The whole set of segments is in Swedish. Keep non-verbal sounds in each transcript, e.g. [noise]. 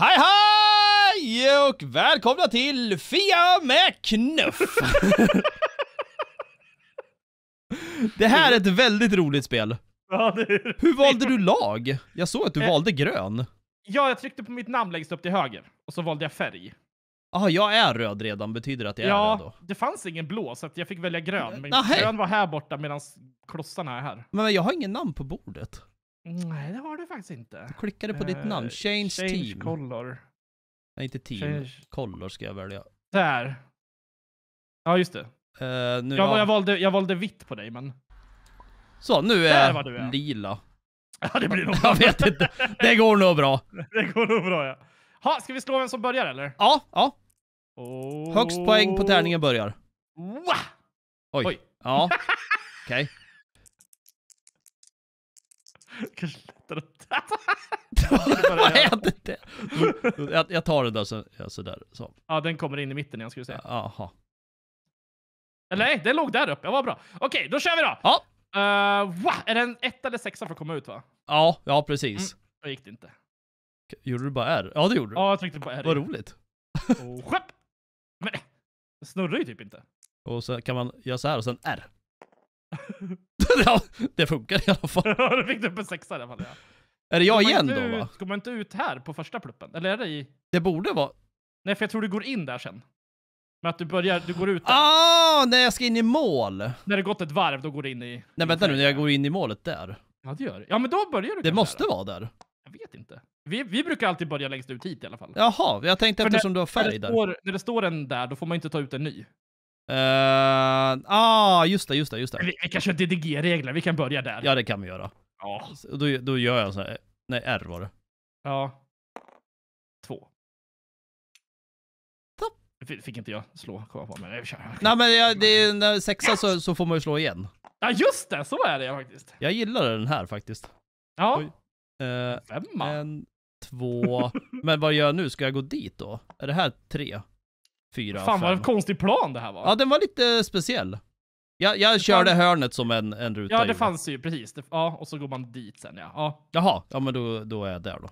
Hej hej! Och välkomna till Fia med knuff! det här är ett väldigt roligt spel. Ja, det... Hur valde du lag? Jag såg att du eh, valde grön. Ja, jag tryckte på mitt namn längst upp till höger och så valde jag färg. Ah, jag är röd redan, betyder det att jag ja, är röd då? Ja, det fanns ingen blå så jag fick välja grön. Men Aha. grön var här borta medan klossarna är här. Men, men jag har ingen namn på bordet. Mm. Nej, det har du faktiskt inte. Du klickade på ditt eh, namn. Change, change team. Color. Nej, inte team. Change. Color ska jag välja. Där. Ja, just det. Uh, nu, jag, ja. jag, valde, jag valde vitt på dig, men... Så, nu är du, ja. lila. [laughs] Ja, det blir nog [laughs] Jag vet inte. Det går nog bra. [laughs] Det går nog bra, ja. Ha, ska vi slå vem som börjar, eller? Ja, ja. Oh. Högst poäng på tärningen börjar. Oj. Oj. Ja. Okej. Okay. [laughs] Kanske lättare att Vad hände [laughs] det? Jag, jag tar den där sådär. ja, så Ja, den kommer in i mitten igen ska vi se. Jaha. Eller nej, den låg där uppe. Ja, vad bra. Okej, då kör vi då. Ja. Uh, eh, wow, är det en etta eller sexa för att komma ut va? Ja, ja precis. Mm, då gick det inte. Gjorde du bara R? Ja, det gjorde du. Ja, jag tryckte på R. Vad roligt. Och, Men det snurrar ju typ inte. Och så kan man göra så här och sen R. [laughs] ja, det funkar i alla fall. [laughs] Ja, då fick du upp en sexa i alla fall. Ja. Är det jag igen då va? Ska man inte ut här på första pluppen? Eller är det i... Det borde vara... Nej, för jag tror du går in där sen. Men att du börjar, du går ut där. Ah, när jag ska in i mål! När det gått ett varv, då går du in i... Nej, vänta nu, när jag går in i målet där. Ja, det gör det. Ja, men då börjar du Det måste där. vara där. Jag vet inte. Vi, vi brukar alltid börja längst ut hit i alla fall. Jaha, jag tänkte för eftersom när, du har färg när där. Står, när det står en där, då får man inte ta ut en ny. Uh, ah, just det, just det, just det. Vi, vi kan köra DDG-regler, vi kan börja där. Ja, det kan vi göra. Ja. Då, då gör jag så här. Nej, R var det. Ja. Två. F fick inte jag slå, komma på mig. Nej, men jag, det är, när sexa yes! så, så får man ju slå igen. Ja, just det! Så är det faktiskt. Jag gillar den här faktiskt. Ja. Oj. Uh, Femma. En, två. men vad gör jag nu? Ska jag gå dit då? Är det här tre? fyra Fan vad konstig plan det här var. Ja, den var lite speciell. Jag, jag körde fann... hörnet som en, en ruta. Ja, det gjorde. fanns ju precis. Det, ja, och så går man dit sen ja. ja. Jaha, ja men då, då är jag där då.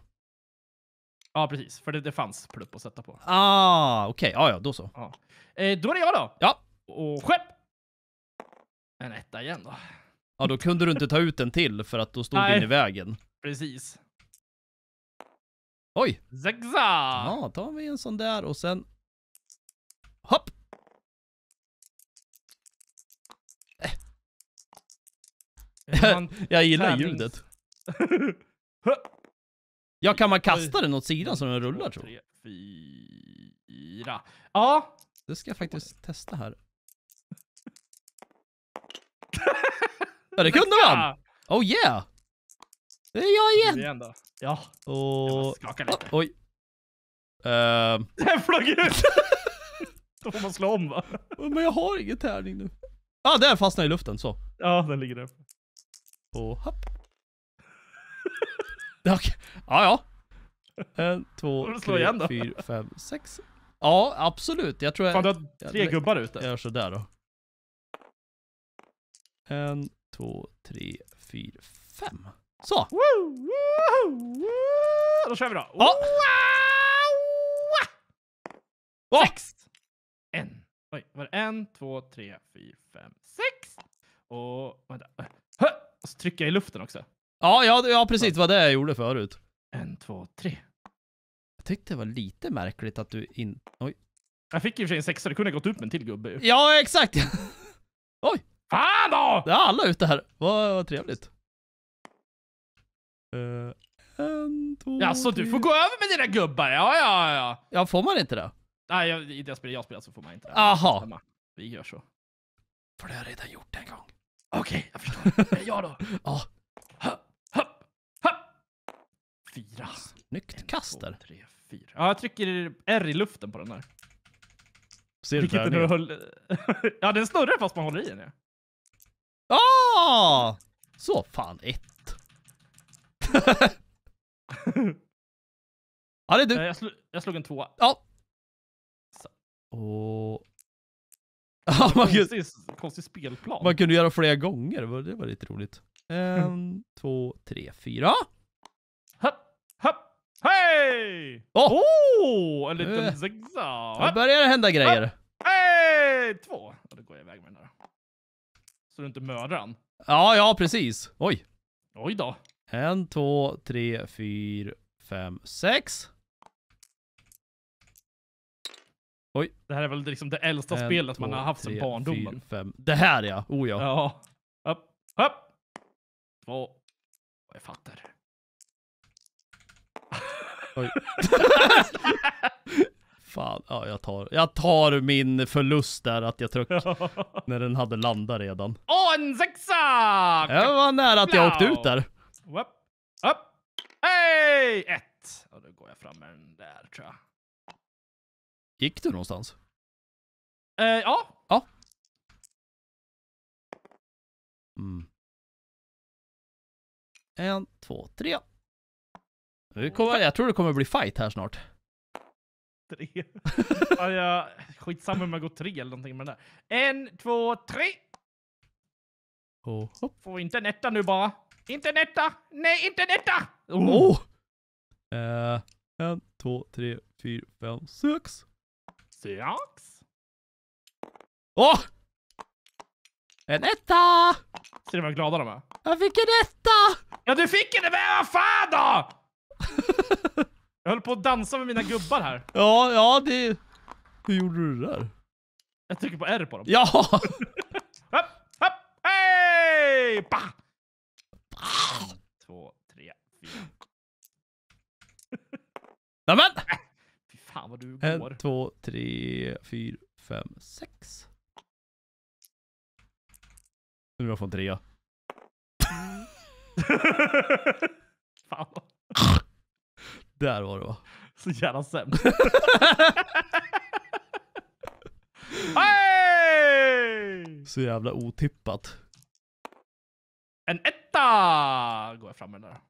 Ja, precis. För det, det fanns plupp att sätta på. Ah, okej. Okay. Ja, ja, då så. Ja. Eh, då är det jag då. Ja. Och skepp! En etta igen då. Ja, då kunde du inte ta ut en till för att då stod Nej. den i vägen. Precis. Oj! Zigzag! Ja, tar vi en sån där och sen Hopp! Eh. [laughs] jag gillar ljudet. [laughs] ja, kan man kasta den åt sidan så den rullar tror jag? Fyra. Ja. Det ska jag faktiskt testa här. [laughs] ja, det kunde man! Oh yeah! Det är jag igen! Ja. Och... Jag skakar lite. oj. Ehm. Uh... Den flög ut! Då [laughs] får man slå om va? Men jag har ingen tärning nu. ah, där fastnade i luften så. Ja, den ligger där. Och hopp. [laughs] okay. Ja, ja. En, två, tre, fyra, fem, sex. Ja, absolut. Jag tror jag... Fan, du har tre jag, gubbar ute. Jag gör sådär då. En, två, tre, fyra, fem. Så! Woo, woo, woo. Då kör vi då! Ja. Oh. Sex! en. Oj, var det en, två, tre, fyra, fem, sex. Och vänta. Hö! Och så trycker jag i luften också. Ja, ja, ja precis. Det var det jag gjorde förut. En, två, tre. Jag tyckte det var lite märkligt att du in... Oj. Jag fick i och för sig en sexa. Det kunde ha gått ut med en till gubbe ju. Ja, exakt. [laughs] Oj. Fan då! Det är alla ute här. Vad, vad trevligt. Uh, en, två, Ja, så du får gå över med dina gubbar? Ja, ja, ja. Ja, får man inte det? Nej, jag, i det spel jag spelar så får man inte det. Aha. Vi gör så. För det har jag redan gjort en gång. Okej, okay, jag förstår. [laughs] jag då? Ja. Hopp, Fyra. Snyggt kast där. tre, fyra. Ja, jag trycker R i luften på den där. Ser du där höll... [laughs] Ja, den snurrar fast man håller i den. Ja. Ah! Så, fan ett. [laughs] ja, det är du. Jag, sl jag slog en tvåa. Ja, och... [laughs] Ja, [laughs] man kunde, konstig spelplan. Man kunde göra flera gånger, det var, lite roligt. Mm. En, mm. två, tre, fyra. hej! Åh! Oh! oh! en liten uh. zigzag. Nu börjar det hända grejer. Hej! Två. Ja, då går jag iväg med den här. Så du inte mördar han. Ja, ja, precis. Oj. Oj då. En, två, tre, fyra, fem, sex. Oj. Det här är väl liksom det äldsta en, spelet två, man har haft sedan barndomen. Fyr, fem. Det här ja, oh ja. Ja. Upp, upp. Två. Jag fattar. Oj. [laughs] Fan, ja jag tar, jag tar min förlust där att jag tryckte [laughs] när den hade landat redan. Åh, en sexa! Jag var nära att jag åkte ut där. Upp, upp, hej! Ett. Och då går jag fram med den där tror jag. Gick du någonstans? Eh, ja. Ja. Mm. En, två, tre. Nu kommer, jag tror det kommer bli fight här snart. Tre. ja, skitsamma om jag går tre eller någonting med det där. En, två, tre. Oh, hopp. Får inte etta nu bara. Inte en etta! Nej, inte netta! Oh. oh. Eh, en, två, tre, fyra, fem, sex strax. Åh! En etta! Ser du vad glada de är? Jag fick en etta! Ja, du fick en men vad fan då? jag höll på att dansa med mina gubbar här. Ja, ja, det... Hur gjorde du det där? Jag trycker på R på dem. Ja! [laughs] hopp, hopp, hej! Bah! Bah! En, två, tre, fyra. Nämen! Fan vad du går. En, två, tre, fyra, fem, sex. Nu har jag fått en trea. [laughs] Fan Där var det va? Så jävla sämt. [laughs] hey! Så jävla otippat. En etta! Går jag fram med den där.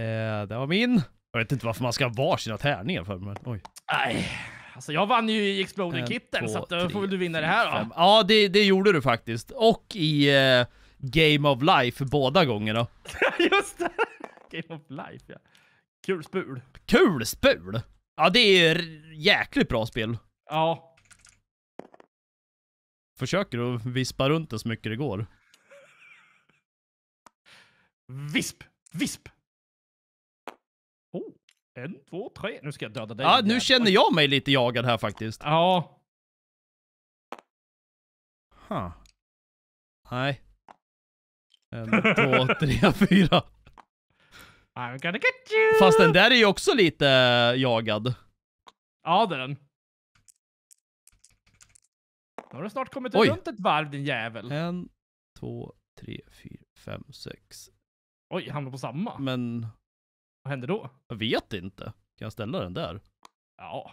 Eh, det var min. Jag vet inte varför man ska ha var sina tärningar för, men oj. Nej. Alltså jag vann ju i Exploding Kitten, så att, då eh, får väl du vinna det här då. Fem. Ja, det, det gjorde du faktiskt. Och i eh, Game of Life båda gångerna. [laughs] Just det! Game of Life, ja. Kul spul. Kul spul! Ja, det är jäkligt bra spel. Ja. Försöker du vispa runt det så mycket det går. Visp! Visp! En, två, tre. Nu ska jag döda dig. Ja, nu känner jag mig lite jagad här faktiskt. Ja. Huh. Nej. En, två, [laughs] tre, fyra. I'm gonna get you! Fast den där är ju också lite jagad. Ja, det är den. Nu har du snart kommit Oj. runt ett varv, din jävel. En, två, tre, fyra, fem, sex. Oj, hamnar på samma. Men... Vad händer då? Jag vet inte. Kan jag ställa den där? Ja.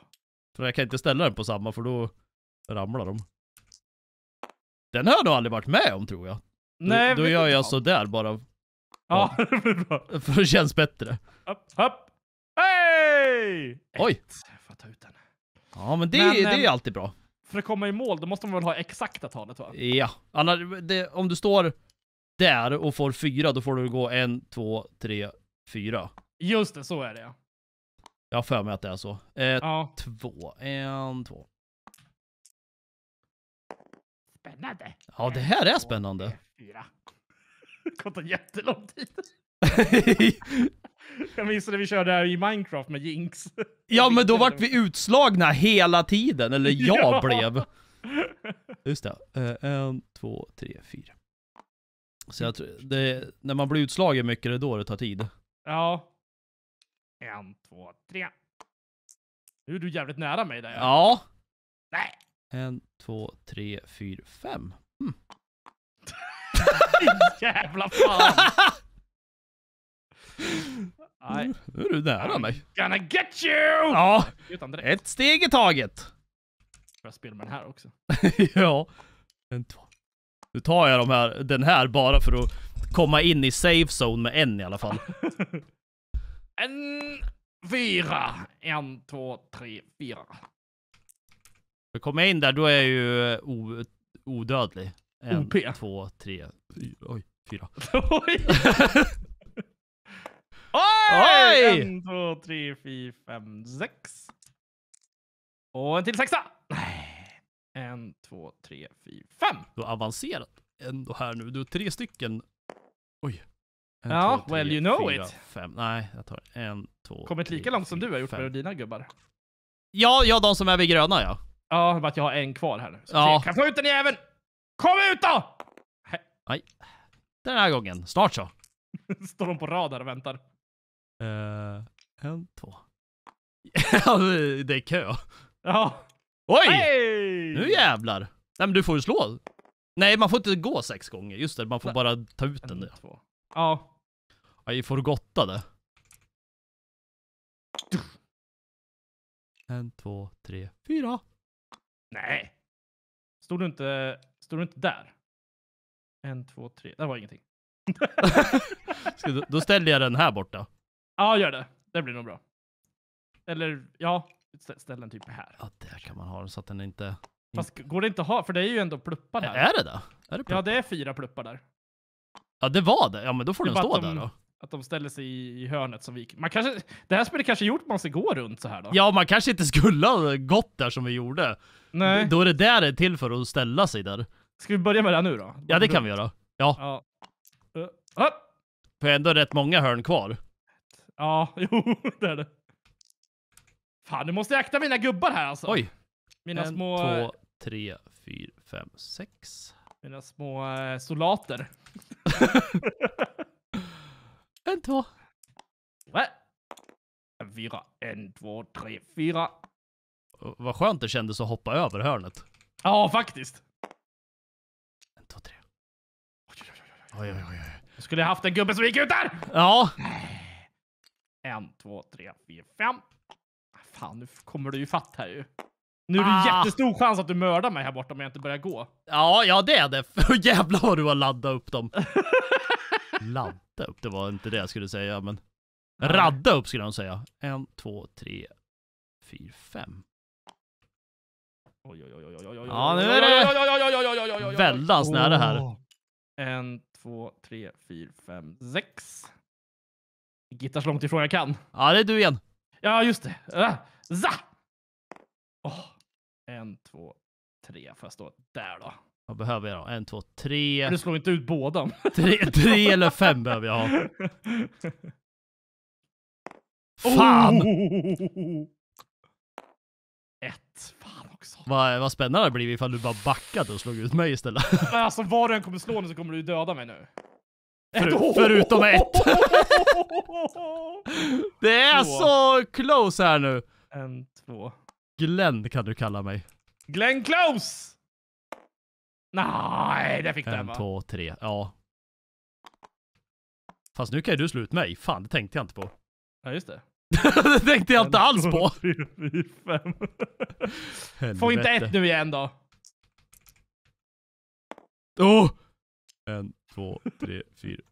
För jag kan inte ställa den på samma för då ramlar de. Den har jag nog aldrig varit med om tror jag. Nej, då, gör jag så där bara. Ja, [laughs] det blir bra. [laughs] För det känns bättre. Upp, upp. Hej! Oj! Jag ta ut den. Ja, men det, men, det är ehm, alltid bra. För att komma i mål, då måste man väl ha exakta talet va? Ja. Annars, det, om du står där och får fyra, då får du gå en, två, tre, fyra. Just det, så är det ja. Jag har för mig att det är så. Eh, ja. Två, en, två. Spännande. Ja, det här är spännande. Fyra. [laughs] Det kommer jättelång tid. [laughs] jag minns när vi körde här i Minecraft med Jinx. ja, men då vart vi utslagna hela tiden. Eller jag [laughs] ja. blev. Just det. Eh, en, två, tre, fyra. Så jag mm. tror, det, när man blir utslagen mycket, det är då det tar tid. Ja, en, två, tre. Nu är du jävligt nära mig där. Ja. Nej. En, två, tre, fyra, fem. Mm. [laughs] Jävla fan. [laughs] Nej. Nu är du nära mig. Gonna get you! Ja. Ett steg i taget. Jag spela med den här också. [laughs] ja. En, två. Nu tar jag de här, den här bara för att komma in i safe zone med en i alla fall en fyra. En, två, tre, fyra. Jag kommer jag in där, då är jag ju eh, o, odödlig. En, OP. två, tre, fyra. Oj, fyra. [laughs] Oj! Oj! En, två, tre, fyra, fem, sex. Och en till sexa. En, två, tre, fyra, fem. Du har avancerat ändå här nu. Du har tre stycken. Oj. En, ja, två, tre, well you know fyra, it. Fem. Nej, jag tar en, två, Kommit lika långt som du har gjort fem. med dina gubbar. Ja, ja, de som är vid gröna ja. Ja, bara att jag har en kvar här. Så ja. Kan få ut den jäveln! Kom ut då! Nej. Den här gången. Snart så. [laughs] Står de på rad här och väntar. Uh, en, två. [laughs] det är kö. Ja. Oj! Hey! Nu jävlar. Nej men du får ju slå. Nej man får inte gå sex gånger. Just det, man får Nej. bara ta ut en, den. Två. Ja. Jag är forgottade. En, två, tre, fyra. Nej. Stod du inte, stod du inte där? En, två, tre. Det var ingenting. [laughs] då ställer jag den här borta. Ja, gör det. Det blir nog bra. Eller ja, ställ den typ här. Ja, där kan man ha den så att den inte... Fast går det inte att ha? För det är ju ändå pluppar här. Är det det? Är det ja, det är fyra pluppar där. Ja, det var det. Ja, men då får typ den stå de, där då. Att de ställer sig i, i hörnet som vi.. Man kanske, det här spelet kanske gjort att man ska gå runt så här då? Ja, man kanske inte skulle ha gått där som vi gjorde. Nej. Då är det där det är till för att ställa sig där. Ska vi börja med det nu då? Ja, det kan vi göra. Ja. ja. Uh, eh, upp. Ah! För ändå är rätt många hörn kvar. Ja, [laughs] jo, det är det. Fan, nu måste jag akta mina gubbar här alltså. Oj. Mina en, små... två, tre, fyra, fem, sex. Mina små uh, eh, solater. [laughs] [laughs] En två. Tre. En fyra. En, två, tre, fyra. Vad skönt det kändes att hoppa över hörnet. Ja, faktiskt. En, två, tre. Oj, oj, oj. oj, oj, oj. Jag skulle haft en gubbe som gick ut där! Ja. En, två, tre, fyra, fem. Ah, fan, nu kommer du ju fatt här ju. Nu är det ah. jättestor chans att du mördar mig här borta om jag inte börjar gå. Ja, ja det är det. [laughs] jävlar vad du har laddat upp dem. [laughs] Ladda upp, det var inte det jag skulle säga, men radda upp skulle jag säga. En, två, tre, fyra, fem. Oj, oj, oj, oj, oj, oj, oj, Ja, nu är det väldans nära här. En, två, tre, fyra, fem, sex. Gittar så långt ifrån jag kan. Ja, det är du igen. Ja, just det. Äh, za! Oh. En, två, tre. Får jag stå där då? Vad behöver jag då? En, två, tre. Du slår inte ut båda. [laughs] tre, tre eller fem behöver jag ha. [laughs] Oh! Fan! Ett. Fan också. Vad, vad spännande det blivit ifall du bara backade och slog ut mig istället. [laughs] Men alltså vad du än kommer slå nu så kommer du döda mig nu. För, förutom ett. det är två. så close här nu. En, två. Glenn kan du kalla mig. Glenn Close! Nej, det fick du va? 1, 2, 3. Ja. Fast nu kan ju du slå ut mig. Fan, det tänkte jag inte på. Ja, just det. [laughs] det tänkte jag inte alls på. Få inte ett nu igen då. Åh! Oh! En, två, tre, fyra.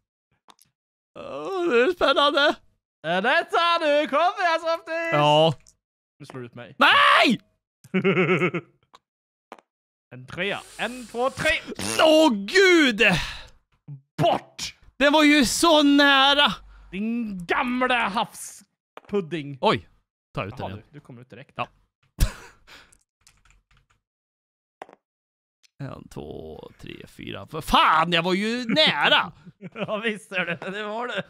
Oh, det är spännande! Detta, nu kommer jag som Ja. Nu slår du ut mig. Nej! [laughs] En trea. En, två, tre! Åh gud! Bort! Det var ju så nära! Din gamla havspudding. Oj! Ta ut den igen. Du, du kommer ut direkt. Ja. [laughs] en, två, tre, fyra. För fan, jag var ju nära! [laughs] ja, visst är det. Det var du.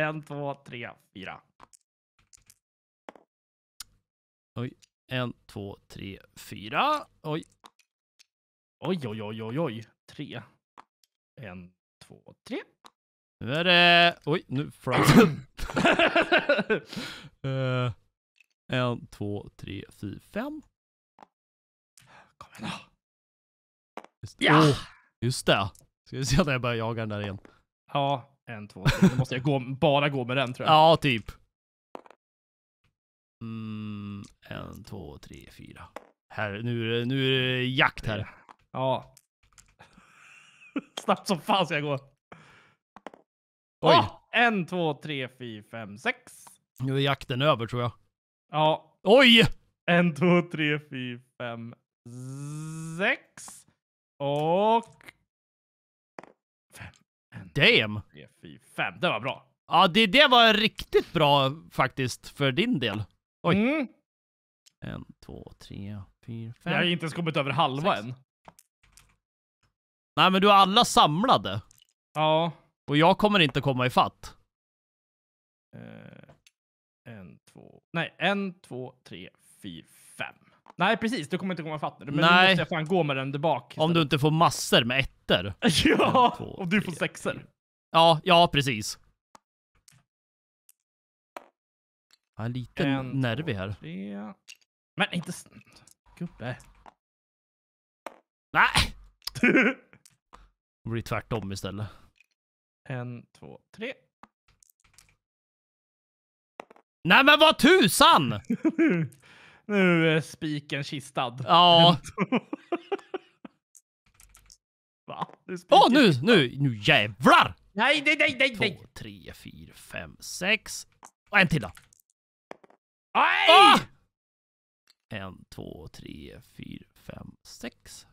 En, två, tre, fyra. Oj. En, två, tre, fyra. Oj. Oj, oj, oj, oj, oj. Tre. En, två, tre. Nu är det... Oj, nu flög uh, [coughs] en, två, tre, fyra, fem. Kom igen då. Just, ja! Oh, just det. Ska vi se när jag börjar jaga den där igen. Ja, en, två, tre. Nu måste jag gå, bara gå med den tror jag. Ja, typ. Mm, en, två, tre, fyra. Här, nu, nu är det jakt här. Ja. [laughs] Snabbt som fan ska jag gå. Oj. Oh! En, två, tre, fyra, fem, sex. Nu är jakten över tror jag. Ja. Oj! En, två, tre, fyra, fem, sex. Och... Fem. En, Damn! Två, tre, fyra, fem. Det var bra. Ja, det, det var riktigt bra faktiskt för din del. Oj. Mm. En, två, tre, fyra, fem. Jag har inte ens kommit över halva sex. än. Nej, men du har alla samlade. Ja. Och jag kommer inte komma ifatt. Eh, en, två... Nej, en, två, tre, fyra, fem. Nej, precis. Du kommer inte komma ifatt nu. Men Nej. nu måste jag fan gå med den där bak. Om du inte får massor med ettor. [laughs] ja, en, två, om du får sexer. Ja, ja, precis. Jag är lite en, nervig här. Tre. Men inte... Gubbe. Nej! [laughs] Det blir tvärtom istället. En, två, tre. Nej men vad tusan! [laughs] nu är spiken kistad. Ja. Va? Åh, oh, nu, nu, nu jävlar! Nej, nej, nej, nej, nej! Två, tre, fyra, fem, sex. Och en till då. Nej! Ah! En, två, tre, fyra, fem, sex.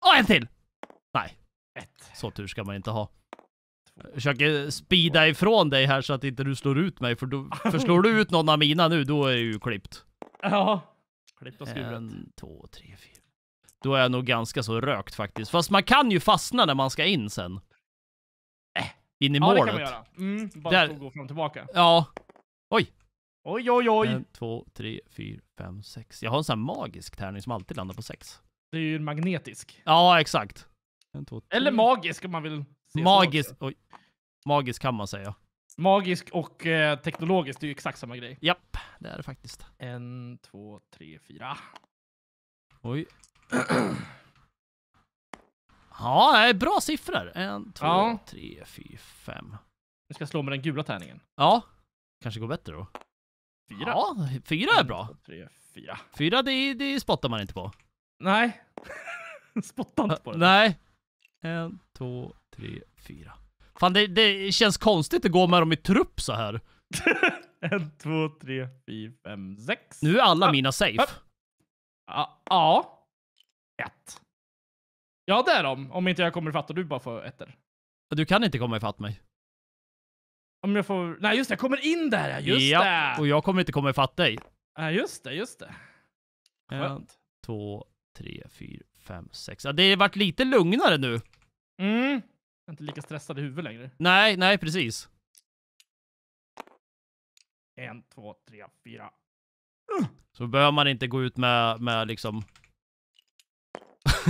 Och en till! Nej. Ett. Så tur ska man inte ha. Jag försöker speeda ifrån dig här så att inte du slår ut mig. För, du, för slår du ut någon av mina nu, då är det ju klippt. Ja. Klippt och skuret. En, två, tre, fyra. Då är jag nog ganska så rökt faktiskt. Fast man kan ju fastna när man ska in sen. Äh, in i ja, målet. Ja, det kan man göra. Mm, bara Där. gå fram och tillbaka. Ja. Oj. Oj, oj, oj. En, två, tre, fyra, fem, sex. Jag har en sån här magisk tärning som alltid landar på sex. Det är ju en magnetisk. Ja, exakt. En, två, Eller magisk om man vill Magisk, oj, magisk kan man säga. Magisk och eh, teknologisk, det är ju exakt samma grej. Japp, det är det faktiskt. En, två, tre, fyra. Oj. ja, det är bra siffror. En, två, ja. tre, fyra, fem. Nu ska jag slå med den gula tärningen. Ja, kanske går bättre då. Fyra? Ja, fyra är bra. En, två, tre, fyra. Fyra, det, det spottar man inte på. Nej. [laughs] Spottar inte på det. Nej, en, två, tre, fyra. Fan, det, det känns konstigt att gå med dem i trupp så här. [laughs] en, två, tre, fyra, fem, sex. Nu är alla ah, mina ah. safe. Ah, ja. Ah, ah, ett. Ja, det är de. Om inte jag kommer ifatt och du bara får ettor. Du kan inte komma ifatt mig. Om jag får... Nej, just det. Jag kommer in där, just ja, det. och jag kommer inte komma ifatt dig. Nej, ja, just det, just det. Skönt. En, två, tre, fyra, fem, sex. Ja, det har varit lite lugnare nu. Mm. Jag är inte lika stressad i huvudet längre. Nej, nej, precis. En, två, tre, fyra. Så behöver man inte gå ut med, med liksom...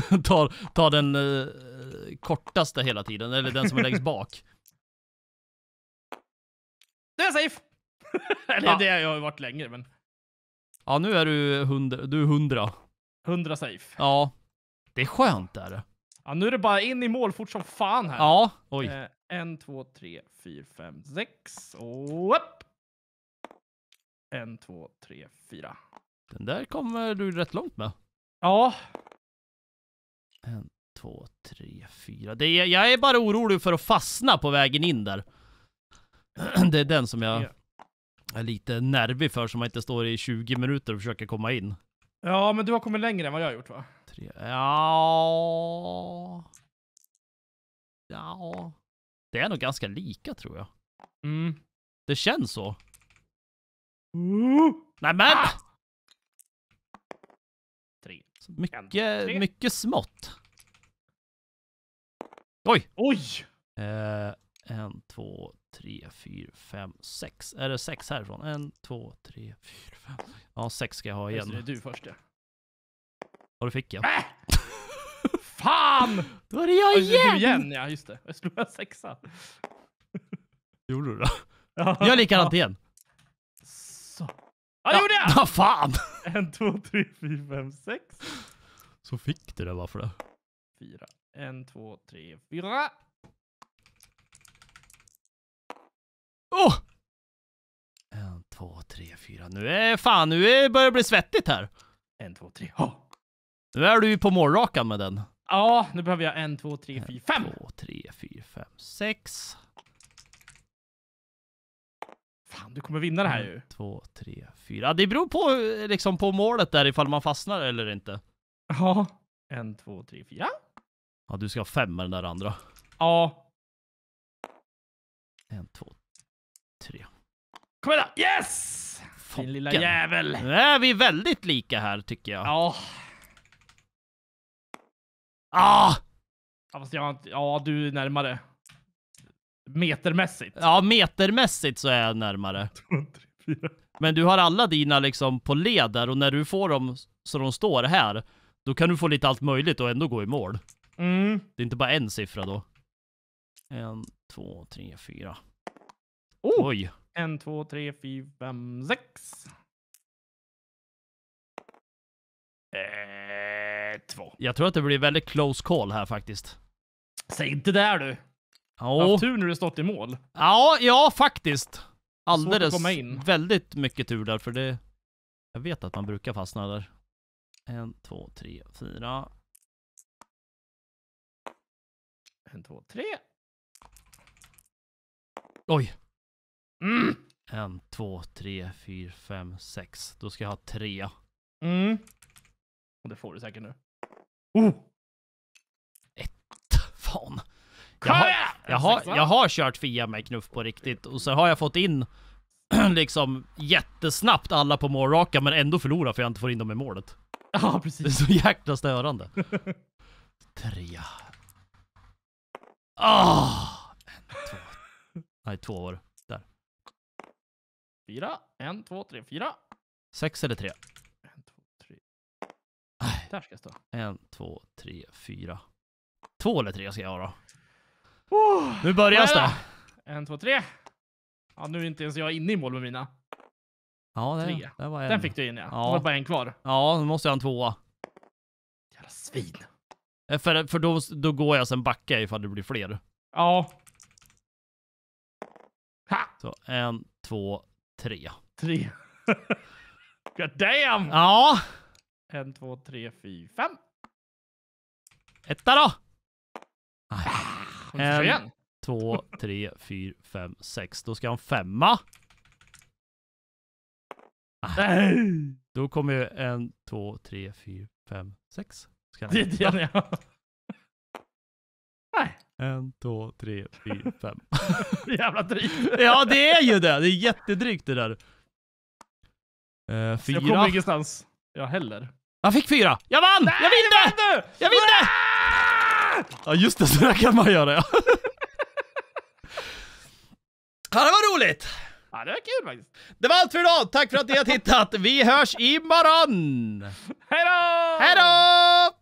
[laughs] ta, ta den uh, kortaste hela tiden, eller den som är längst bak. Nu är jag safe! [laughs] eller ja. det har jag ju varit länge, men... Ja, nu är du hundra. Du är hundra. Hundra safe. Ja. Det är skönt, är det. Ja, nu är det bara in i mål fort som fan här. Ja, oj. Eh, en, två, tre, fyra, fem, sex. Och upp! En, två, tre, fyra. Den där kommer du rätt långt med. Ja. En, två, tre, fyra. Det är, jag är bara orolig för att fastna på vägen in där. [clears throat] Det är den som jag är lite nervig för, som man inte står i 20 minuter och försöker komma in. Ja, men du har kommit längre än vad jag har gjort va? tre. Ja. Ja. Det är nog ganska lika tror jag. Mm. Det känns så. Mm. Nej men! Ah! Tre. Mycket, tre. mycket smått. Oj! Oj! Eh, en, två, tre, fyra, fem, sex. Är det sex härifrån? En, två, tre, fyra, fem. Ja, sex ska jag ha igen. det, är du först ja. Har du ficka? Äh! [laughs] Fan! Då är det jag alltså, igen! Du igen, ja just det. Jag slog en sexa. [laughs] Gjorde du det? [laughs] Ja. Gör likadant ja. igen. Så. Ja, jag gjorde jag! Ja, fan! En, två, tre, fyra, fem, sex. Så fick du det varför det? Fyra. En, två, tre, fyra. Åh! Oh! En, två, tre, fyra. Nu är fan, nu börjar det bli svettigt här. En, två, tre, ha! Oh. Nu är du ju på målrakan med den. Ja, nu behöver jag en, två, tre, fyra, fem. Två, tre, fyra, fem, sex. Fan, du kommer vinna det här ju. En, två, tre, fyra. Det beror på liksom på målet där ifall man fastnar eller inte. Ja. En, två, tre, fyra. Ja, du ska ha fem med den där andra. Ja. En, två, tre. Kom igen Yes! Din lilla jävel. Nu är vi väldigt lika här tycker jag. Ja. Ah! Ja, fast jag har inte... Ja, du är närmare. Metermässigt. Ja, metermässigt så är jag närmare. [laughs] Men du har alla dina liksom på led där och när du får dem så de står här, då kan du få lite allt möjligt och ändå gå i mål. Mm. Det är inte bara en siffra då. En, två, tre, fyra. Oh! Oj! En, två, tre, fyra, fem, sex. Eh. Nej, två. Jag tror att det blir väldigt close call här faktiskt. Säg inte det där du. Ja. Du har haft tur när du stått i mål. Ja, ja faktiskt. Alldeles väldigt mycket tur där för det. Jag vet att man brukar fastna där. En, två, tre, fyra. En, två, tre. Oj. Mm. En, två, tre, fyra, fem, sex. Då ska jag ha tre. Mm. Och det får du säkert nu. Oh! Ett. [laughs] Fan. Jag har, jag, har, jag har kört Fia med knuff på riktigt och så har jag fått in [clears throat] liksom jättesnabbt alla på målraka men ändå förlora för jag inte får in dem i målet. Ja, precis. Det är så jäkla störande. [laughs] Trea. Ah! En, två. Nej, två var det. Där. Fyra. En, två, tre, fyra. Sex eller tre flash då. En, två, tre, fyra. Två eller tre ska jag ha då. Oh, nu börjar det. En, två, tre. Ja, nu är inte ens jag inne i mål med mina. Ja, det, tre. Det var en. Den fick du in ja. ja. Det var bara en kvar. Ja, nu måste jag ha en tvåa. Jävla svin. Eh, för, för då, då går jag sen backa ifall det blir fler. Ja. Ha. Så en, två, tre. Tre. [laughs] God damn! Ja. En, två, tre, fyra, fem. Etta då! Ah, en, två, tre, fyra, fem, sex. Då ska han femma. Då kommer ju en, två, tre, fyra, fem, sex. Ska han det gör jag. Nej. En, två, tre, fyra, fem. [laughs] Jävla drygt. ja, det är ju det. Det är jättedrygt det där. Eh, fyra. jag kommer ingenstans. Jag heller. Han fick fyra! Jag vann! Nej, jag vinner! Jag, vann jag vinner! Ja just det, sådär kan man göra ja. Ja det var roligt! Ja, det var kul faktiskt. Det var allt för idag. Tack för att ni har tittat. Vi hörs imorgon! Hejdå! Hejdå!